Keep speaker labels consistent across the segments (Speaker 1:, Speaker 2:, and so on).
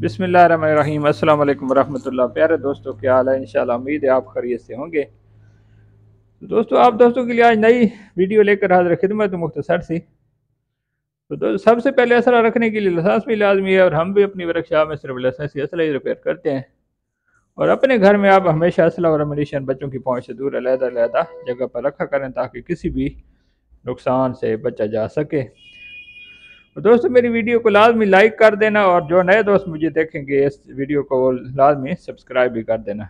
Speaker 1: बिसमिल्ल रहीम अल्लाम वरहमल प्यारे दोस्तों क्या हाल है इन उम्मीद है आप खरीत से होंगे दोस्तों आप दोस्तों के लिए आज नई वीडियो लेकर हाजिर खिदमत मुख्तसर सी तो दोस्तों सबसे पहले असला रखने के लिए लसास भी लाजमी है और हम भी अपनी वर्कशॉप में सिर्फ ही असला ही रिपेयर करते हैं और अपने घर में आप हमेशा असला और अमनीशन बच्चों की पहुँच से दूर अलहदा अलहदा जगह पर रखा करें ताकि किसी भी नुकसान से बचा जा सके तो दोस्तों मेरी वीडियो को लाजमी लाइक कर देना और जो नए दोस्त मुझे देखेंगे इस वीडियो को वो लाजमी सब्सक्राइब भी कर देना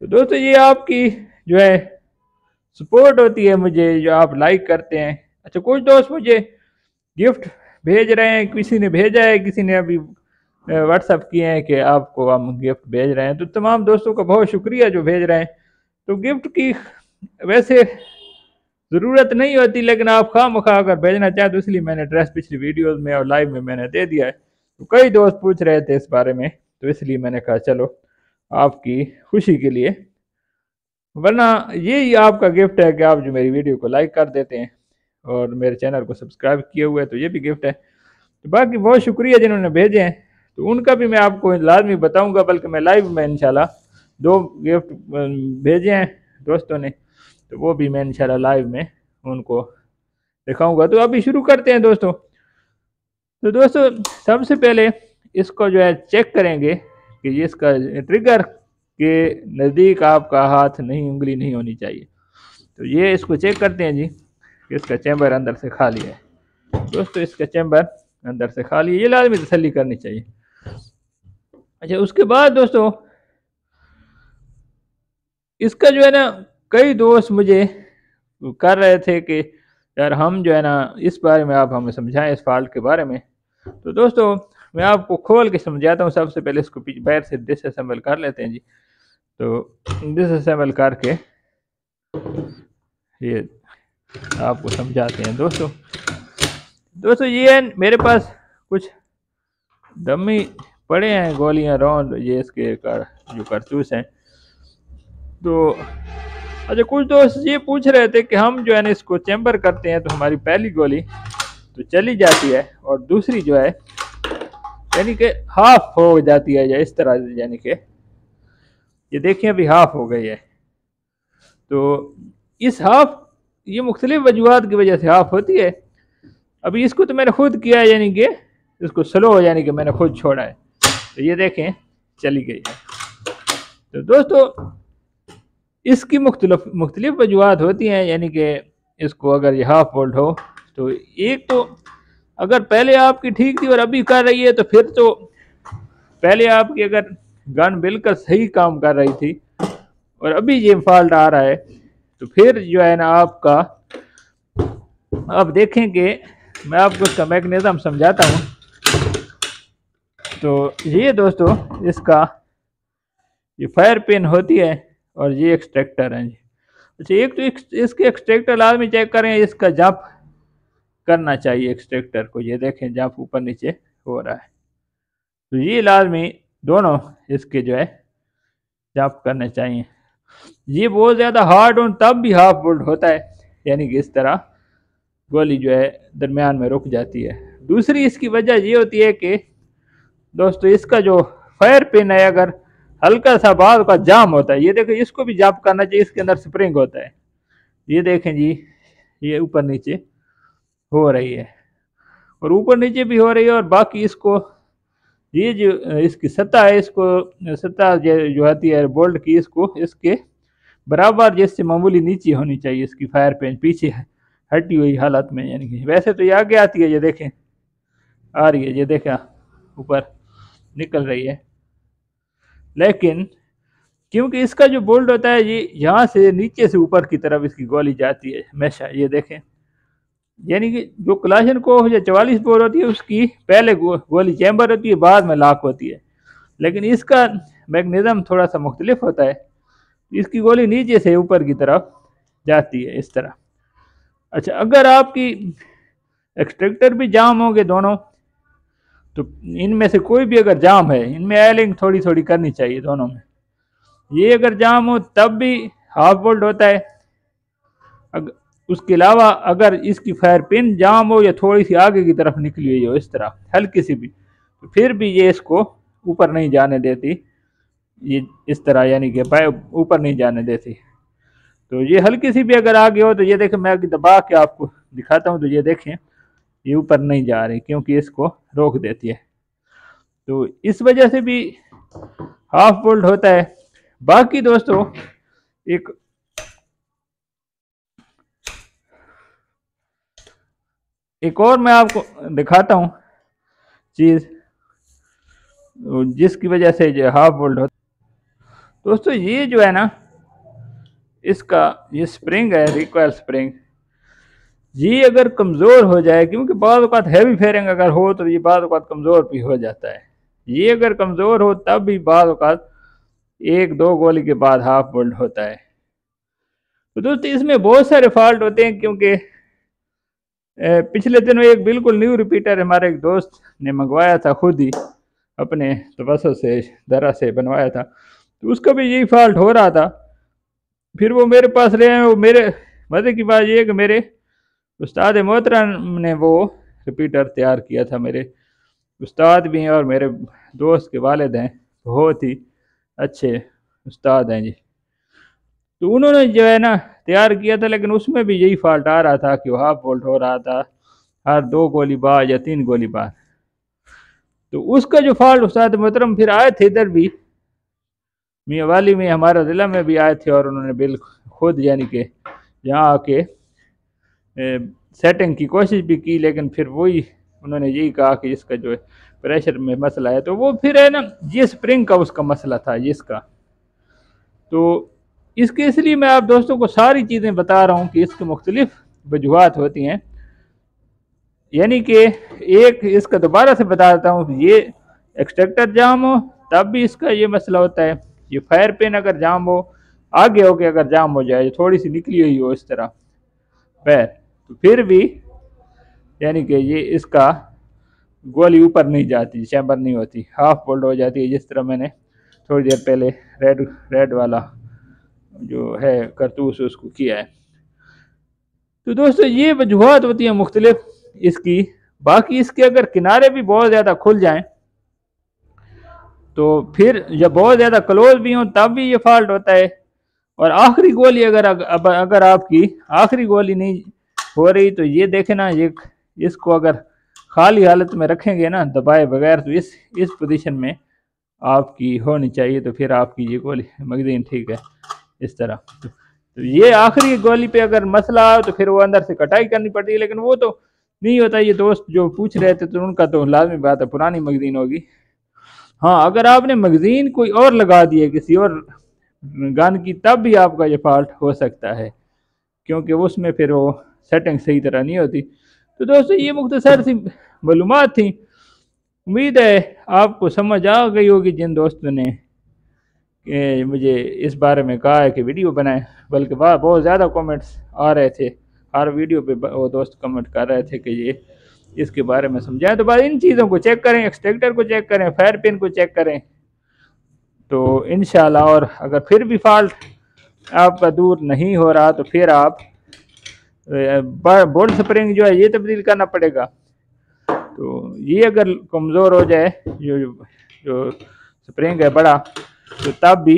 Speaker 1: तो दोस्तों ये आपकी जो है सपोर्ट होती है मुझे जो आप लाइक करते हैं अच्छा कुछ दोस्त मुझे गिफ्ट भेज रहे हैं किसी ने भेजा है किसी ने अभी व्हाट्सअप किए हैं कि आपको हम गिफ्ट भेज रहे हैं तो तमाम दोस्तों का बहुत शुक्रिया जो भेज रहे हैं तो गिफ्ट की वैसे ज़रूरत नहीं होती लेकिन आप खाम खा अगर भेजना चाहते तो इसलिए मैंने ड्रेस पिछली वीडियोस में और लाइव में मैंने दे दिया है तो कई दोस्त पूछ रहे थे इस बारे में तो इसलिए मैंने कहा चलो आपकी खुशी के लिए वरना यही आपका गिफ्ट है कि आप जो मेरी वीडियो को लाइक कर देते हैं और मेरे चैनल को सब्सक्राइब किए हुए तो ये भी गिफ्ट है तो बाकी बहुत शुक्रिया जिन्होंने भेजे हैं तो उनका भी मैं आपको लाजमी बताऊँगा बल्कि मैं लाइव में इन दो गिफ्ट भेजे हैं दोस्तों ने तो वो भी मैं इन लाइव में उनको दिखाऊंगा तो अभी शुरू करते हैं दोस्तों तो दोस्तों सबसे पहले इसको जो है चेक करेंगे कि इसका ट्रिगर के नज़दीक आपका हाथ नहीं उंगली नहीं होनी चाहिए तो ये इसको चेक करते हैं जी कि इसका चैम्बर अंदर से खाली है दोस्तों इसका चैम्बर अंदर से खाली है ये लाजमी तसली करनी चाहिए अच्छा उसके बाद दोस्तों इसका जो है ना कई दोस्त मुझे कर रहे थे कि यार हम जो है ना इस बारे में आप हमें समझाएं इस फाल्ट के बारे में तो दोस्तों मैं आपको खोल के समझाता हूँ सबसे पहले इसको पैर से डिसम्बल कर लेते हैं जी तो डिसअसेंबल करके ये आपको समझाते हैं दोस्तों दोस्तों ये है मेरे पास कुछ दमी पड़े हैं गोलियां राउंड ये इसके कर, जो करतूस हैं तो अच्छा कुछ दोस्त ये पूछ रहे थे कि हम जो है ना इसको चैम्बर करते हैं तो हमारी पहली गोली तो चली जाती है और दूसरी जो है यानी कि हाफ हो जाती है या इस तरह से यानी कि ये देखिए अभी हाफ हो गई है तो इस हाफ ये मुख्तलिफ वजूहत की वजह से हाफ होती है अभी इसको तो मैंने खुद किया है यानी कि इसको स्लो यानी कि मैंने खुद छोड़ा है तो ये देखें चली गई है तो दोस्तों इसकी मुख्तलफ मुख्तलिफ वजूहत होती हैं यानी कि इसको अगर ये हाफ वोल्ट हो तो एक तो अगर पहले आपकी ठीक थी और अभी कर रही है तो फिर तो पहले आपकी अगर गन बिल्कुल सही काम कर रही थी और अभी ये फॉल्ट आ रहा है तो फिर जो है ना आपका अब कि मैं आपको इसका मैकनिज़म समझाता हूँ तो ये दोस्तों इसका ये फायर पेन होती है और ये एक्सट्रैक्टर हैं जी अच्छा एक तो इसके एक्सट्रैक्टर लाजमी चेक करें इसका जंप करना चाहिए एक्सट्रैक्टर को ये देखें जंप ऊपर नीचे हो रहा है तो ये लाजमी दोनों इसके जो है जंप करने चाहिए ये बहुत ज़्यादा हार्ड और तब भी हाफ बोल्ड होता है यानी कि इस तरह गोली जो है दरमियान में रुक जाती है दूसरी इसकी वजह ये होती है कि दोस्तों इसका जो फायर पिन है अगर हल्का सा बाद का जाम होता है ये देखो इसको भी जाप करना चाहिए इसके अंदर स्प्रिंग होता है ये देखें जी ये ऊपर नीचे हो रही है और ऊपर नीचे भी हो रही है और बाकी इसको ये जो इसकी सतह है इसको सतह जो आती है बोल्ट की इसको इसके बराबर जैसे मामूली नीचे होनी चाहिए इसकी फायर पेंच पीछे हटी हुई हालत में यानी कि वैसे तो ये आगे आती है ये देखें आ रही है ये देखा ऊपर निकल रही है लेकिन क्योंकि इसका जो बोल्ट होता है ये यहाँ से नीचे से ऊपर की तरफ इसकी गोली जाती है हमेशा ये देखें यानी कि जो क्लाशन को या चवालीस बोर होती है उसकी पहले गो, गोली चैम्बर होती है बाद में लाख होती है लेकिन इसका मैगनिज़म थोड़ा सा मुख्तलिफ होता है इसकी गोली नीचे से ऊपर की तरफ जाती है इस तरह अच्छा अगर आपकी एक्सट्रैक्टर भी जाम होंगे दोनों तो इनमें से कोई भी अगर जाम है इनमें एलिंग थोड़ी थोड़ी करनी चाहिए दोनों में ये अगर जाम हो तब भी हाफ बोल्ट होता है अग, उसके अलावा अगर इसकी फायर पिन जाम हो या थोड़ी सी आगे की तरफ निकली हुई हो इस तरह हल्की सी भी तो फिर भी ये इसको ऊपर नहीं जाने देती ये इस तरह यानी कि ऊपर नहीं जाने देती तो ये हल्की सी भी अगर आगे हो तो ये देखें मैं दबा के आपको दिखाता हूँ तो ये देखें ये ऊपर नहीं जा रही क्योंकि इसको रोक देती है तो इस वजह से भी हाफ वोल्ट होता है बाकी दोस्तों एक एक और मैं आपको दिखाता हूं चीज़ जिसकी वजह से जो हाफ वोल्ट होता दोस्तों ये जो है ना इसका ये स्प्रिंग है रिक्वायर स्प्रिंग ये अगर कमज़ोर हो जाए क्योंकि बाद अवत हैवी फेयरिंग अगर हो तो ये बाद अवत कमज़ोर भी हो जाता है ये अगर कमज़ोर हो तब भी बाद अवत एक दो गोली के बाद हाफ बोल्ड होता है तो दोस्त इसमें बहुत सारे फॉल्ट होते हैं क्योंकि पिछले दिनों एक बिल्कुल न्यू रिपीटर हमारे एक दोस्त ने मंगवाया था खुद ही अपने तबसों से दरा से बनवाया था तो उसका भी यही फॉल्ट हो रहा था फिर वो मेरे पास ले आए वो मेरे मज़े की बात ये है कि मेरे उस्ताद मोहतरम ने वो रिपीटर तैयार किया था मेरे उस्ताद भी हैं और मेरे दोस्त के वालद हैं बहुत ही अच्छे उस्ताद हैं जी तो उन्होंने जो है ना तैयार किया था लेकिन उसमें भी यही फॉल्ट आ रहा था कि हाफ फॉल्ट हो रहा था हर दो गोली बार या तीन गोली बार तो उसका जो फॉल्ट उस्ताद मोहतरम फिर आए थे इधर भी मियाँ वाली में हमारा ज़िला में भी आए थे और उन्होंने बिल खुद यानी कि यहाँ आके सेटिंग की कोशिश भी की लेकिन फिर वही उन्होंने यही कहा कि इसका जो है प्रेशर में मसला है तो वो फिर है ना ये स्प्रिंग का उसका मसला था जिसका तो इसके इसलिए मैं आप दोस्तों को सारी चीज़ें बता रहा हूँ कि इसके मुख्तलिफ वजूहत होती हैं यानी कि एक इसका दोबारा से बता देता हूँ ये एक्सट्रैक्टर जाम हो तब भी इसका ये मसला होता है ये फायर पेन अगर जाम हो आगे होके अगर जाम हो जाए थोड़ी सी निकली हुई हो इस तरह पैर फिर भी यानी कि ये इसका गोली ऊपर नहीं जाती चैम्बर नहीं होती हाफ बोल्ड हो जाती है जिस तरह मैंने थोड़ी देर पहले रेड रेड वाला जो है करतूस उसको किया है तो दोस्तों ये वजूहत होती हैं मुख्तलिफ इसकी बाकी इसके अगर किनारे भी बहुत ज़्यादा खुल जाए तो फिर जब बहुत ज़्यादा क्लोज भी हों तब भी ये फॉल्ट होता है और आखिरी गोली अगर अगर आपकी आखिरी गोली नहीं हो रही तो ये देखे ना ये इसको अगर खाली हालत में रखेंगे ना दबाए बगैर तो इस इस पोजीशन में आपकी होनी चाहिए तो फिर आपकी ये गोली मगजीन ठीक है इस तरह तो, तो ये आखिरी गोली पे अगर मसला हो तो फिर वो अंदर से कटाई करनी पड़ती है लेकिन वो तो नहीं होता ये दोस्त जो पूछ रहे थे तो उनका तो लाजमी बात है पुरानी मगजीन होगी हाँ अगर आपने मगजीन कोई और लगा दी है किसी और गन की तब भी आपका ये फॉल्ट हो सकता है क्योंकि उसमें फिर वो सेटिंग सही तरह नहीं होती तो दोस्तों ये मुख्तसर सी मालूम थी उम्मीद है आपको समझ आ गई होगी जिन दोस्तों ने मुझे इस बारे में कहा है कि वीडियो बनाए बल्कि बहुत ज़्यादा कमेंट्स आ रहे थे हर वीडियो पे वो दोस्त कमेंट कर रहे थे कि ये इसके बारे में समझाएं तो बाद इन चीज़ों को चेक करें एक्सट्रैक्टर को चेक करें फायर पिन को चेक करें तो इन और अगर फिर भी फॉल्ट आपका दूर नहीं हो रहा तो फिर आप बोर्ड स्प्रिंग जो है ये तब्दील करना पड़ेगा तो ये अगर कमज़ोर हो जाए जो जो स्प्रिंग है बड़ा तो तब भी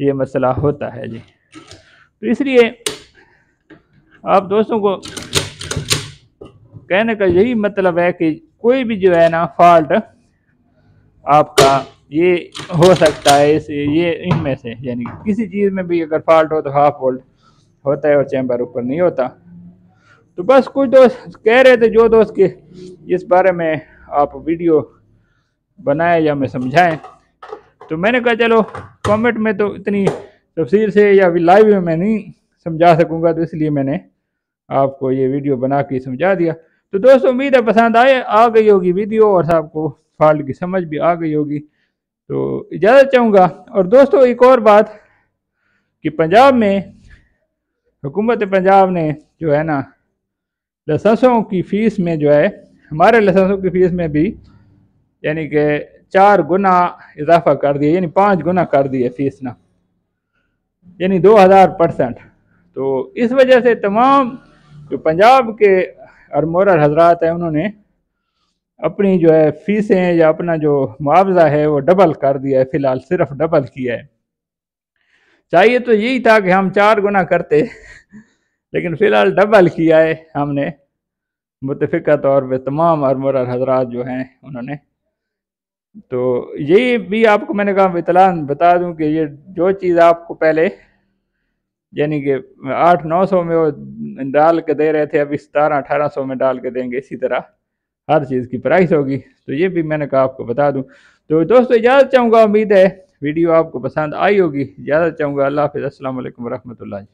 Speaker 1: ये मसला होता है जी तो इसलिए आप दोस्तों को कहने का यही मतलब है कि कोई भी जो है ना फॉल्ट आपका ये हो सकता है इस ये इनमें से यानी किसी चीज़ में भी अगर फॉल्ट हो तो हाफ वोल्ट होता है और चैम्बर ऊपर नहीं होता तो बस कुछ दोस्त कह रहे थे जो दोस्त के इस बारे में आप वीडियो बनाएं या मैं समझाएं तो मैंने कहा चलो कमेंट में तो इतनी तफसील से या लाइव में मैं नहीं समझा सकूंगा तो इसलिए मैंने आपको ये वीडियो बना के समझा दिया तो दोस्तों उम्मीद है पसंद आए आ गई होगी वीडियो और आपको फॉल्ट की समझ भी आ गई होगी तो इजाज़त चाहूँगा और दोस्तों एक और बात कि पंजाब में हुकूमत पंजाब ने जो है ना लसंसों की फ़ीस में जो है हमारे लसंसों की फ़ीस में भी यानी कि चार गुना इजाफा कर दिया यानी पाँच गुना कर दिया फ़ीस ना यानी दो हज़ार परसेंट तो इस वजह से तमाम जो पंजाब के अरमोर हजरात हैं उन्होंने अपनी जो है फ़ीसें या अपना जो मुआवजा है वो डबल कर दिया है फ़िलहाल सिर्फ डबल किया है चाहिए तो यही था कि हम चार गुना करते लेकिन फ़िलहाल डबल किया है हमने मुतफ़ा तौर पर तमाम अरमर हजरात जो हैं उन्होंने तो यही भी आपको मैंने कहा इतला बता दूं कि ये जो चीज़ आपको पहले यानी कि आठ नौ सौ में वो डाल के दे रहे थे अभी सतारह अठारह सौ में डाल के देंगे इसी तरह हर चीज़ की प्राइस होगी तो ये भी मैंने कहा आपको बता दूं तो दोस्तों इजाज़त चाहूँगा उम्मीद है वीडियो आपको पसंद आई होगी ज़्यादा चाहूँगा अल्लाह असल अल्लाम वरहमल